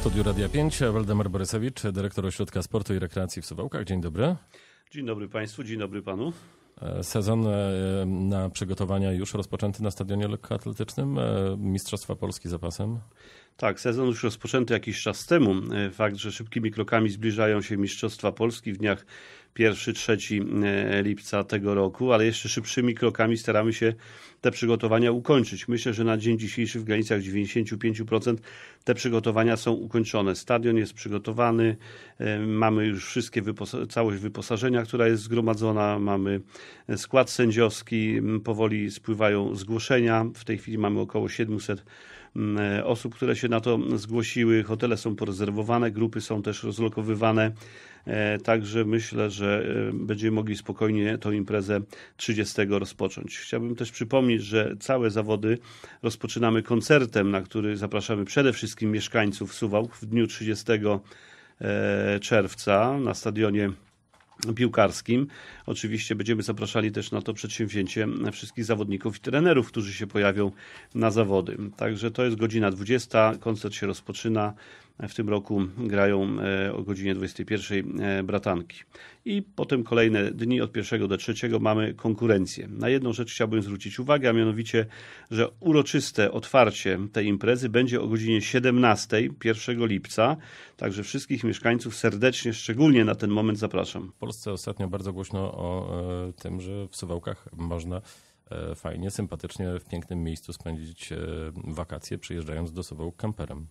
studiu Radia 5 Waldemar Borysewicz, dyrektor Ośrodka Sportu i Rekreacji w Suwałkach. Dzień dobry. Dzień dobry Państwu, dzień dobry Panu. E, sezon e, na przygotowania już rozpoczęty na stadionie lekkoatletycznym. E, Mistrzostwa Polski zapasem. Tak, sezon już rozpoczęty jakiś czas temu. E, fakt, że szybkimi krokami zbliżają się Mistrzostwa Polski w dniach 1-3 e, lipca tego roku, ale jeszcze szybszymi krokami staramy się te przygotowania ukończyć. Myślę, że na dzień dzisiejszy w granicach 95% te przygotowania są ukończone. Stadion jest przygotowany, e, mamy już wszystkie wyposa całość wyposażenia, która jest zgromadzona, mamy skład sędziowski, powoli spływają zgłoszenia. W tej chwili mamy około 700 E, osób, które się na to zgłosiły. Hotele są porezerwowane, grupy są też rozlokowywane. E, także myślę, że e, będziemy mogli spokojnie tą imprezę 30 rozpocząć. Chciałbym też przypomnieć, że całe zawody rozpoczynamy koncertem, na który zapraszamy przede wszystkim mieszkańców Suwałk w dniu 30 czerwca na stadionie piłkarskim. Oczywiście będziemy zapraszali też na to przedsięwzięcie wszystkich zawodników i trenerów, którzy się pojawią na zawody. Także to jest godzina 20, koncert się rozpoczyna w tym roku grają e, o godzinie 21 e, bratanki. I potem kolejne dni od 1 do 3 mamy konkurencję. Na jedną rzecz chciałbym zwrócić uwagę, a mianowicie, że uroczyste otwarcie tej imprezy będzie o godzinie 17 1 lipca. Także wszystkich mieszkańców serdecznie, szczególnie na ten moment zapraszam. W Polsce ostatnio bardzo głośno o e, tym, że w Suwałkach można fajnie, sympatycznie, w pięknym miejscu spędzić wakacje, przyjeżdżając do Suwałk kamperem.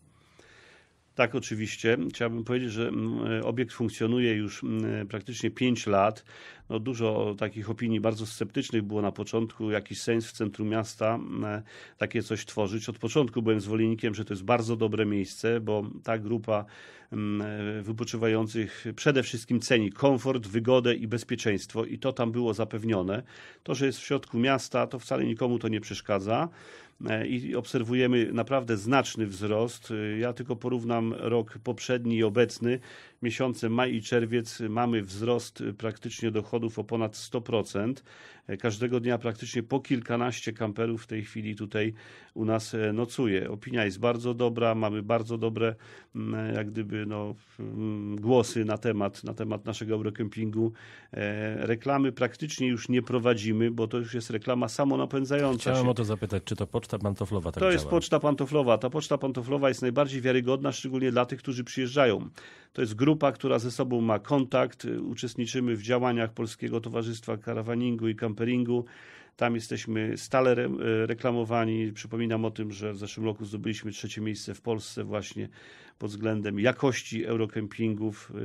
Tak, oczywiście. Chciałbym powiedzieć, że mm, e, obiekt funkcjonuje już mm, e, praktycznie 5 lat. No, dużo takich opinii bardzo sceptycznych było na początku. Jakiś sens w centrum miasta mm, e, takie coś tworzyć. Od początku byłem zwolennikiem, że to jest bardzo dobre miejsce, bo ta grupa wypoczywających przede wszystkim ceni komfort, wygodę i bezpieczeństwo i to tam było zapewnione. To, że jest w środku miasta, to wcale nikomu to nie przeszkadza. E, i obserwujemy naprawdę znaczny wzrost. E, ja tylko porównam rok poprzedni i obecny miesiące maj i czerwiec y, mamy wzrost y, praktycznie dochodów o ponad 100%. E, każdego dnia praktycznie po kilkanaście kamperów w tej chwili tutaj u nas e, nocuje. Opinia jest bardzo dobra, mamy bardzo dobre mm, e, jak gdyby no, mm, głosy na temat, na temat naszego eurokempingu. Reklamy praktycznie już nie prowadzimy, bo to już jest reklama samonapędzająca Chciałem się. o to zapytać, czy to poczta pantoflowa tak To działa? jest poczta pantoflowa. Ta poczta pantoflowa jest najbardziej wiarygodna, szczególnie dla tych, którzy przyjeżdżają. To jest grupa grupa, która ze sobą ma kontakt. Uczestniczymy w działaniach Polskiego Towarzystwa Karawaningu i Camperingu. Tam jesteśmy stale re reklamowani. Przypominam o tym, że w zeszłym roku zdobyliśmy trzecie miejsce w Polsce właśnie pod względem jakości eurokempingów e,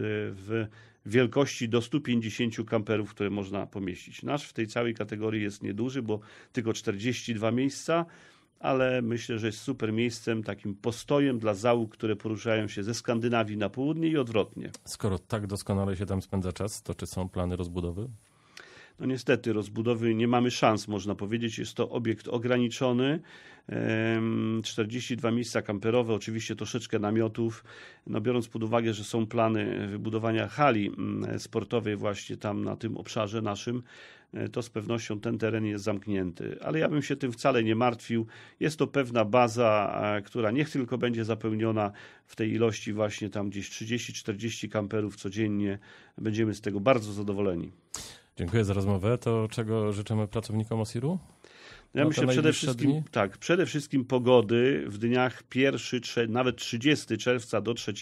w wielkości do 150 kamperów, które można pomieścić. Nasz w tej całej kategorii jest nieduży, bo tylko 42 miejsca ale myślę, że jest super miejscem, takim postojem dla załóg, które poruszają się ze Skandynawii na południe i odwrotnie. Skoro tak doskonale się tam spędza czas, to czy są plany rozbudowy? no niestety rozbudowy nie mamy szans, można powiedzieć. Jest to obiekt ograniczony. 42 miejsca kamperowe, oczywiście troszeczkę namiotów. No biorąc pod uwagę, że są plany wybudowania hali mm, sportowej właśnie tam na tym obszarze naszym, e, to z pewnością ten teren jest zamknięty. Ale ja bym się tym wcale nie martwił. Jest to pewna baza, e, która niech tylko będzie zapełniona w tej ilości właśnie tam gdzieś 30-40 kamperów codziennie. Będziemy z tego bardzo zadowoleni. Dziękuję za rozmowę. To czego życzymy pracownikom Osiru? Ja myślę przede wszystkim, dni? tak, przede wszystkim pogody w dniach 1, 3, nawet 30 czerwca do 3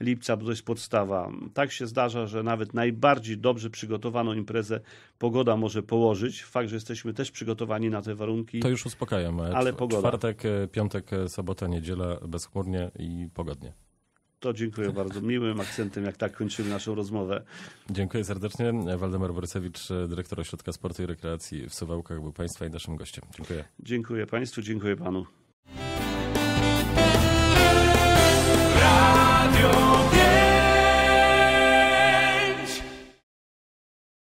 lipca, bo to jest podstawa. Tak się zdarza, że nawet najbardziej dobrze przygotowaną imprezę pogoda może położyć. Fakt, że jesteśmy też przygotowani na te warunki. To już uspokajam, ale pogoda. Czwartek, e, piątek, e, sobota, niedziela bezchmurnie i pogodnie to dziękuję bardzo. Miłym akcentem, jak tak kończymy naszą rozmowę. Dziękuję serdecznie. Waldemar Borysewicz, dyrektor Ośrodka Sportu i Rekreacji w Suwałkach, był Państwa i naszym gościem. Dziękuję. Dziękuję Państwu, dziękuję Panu.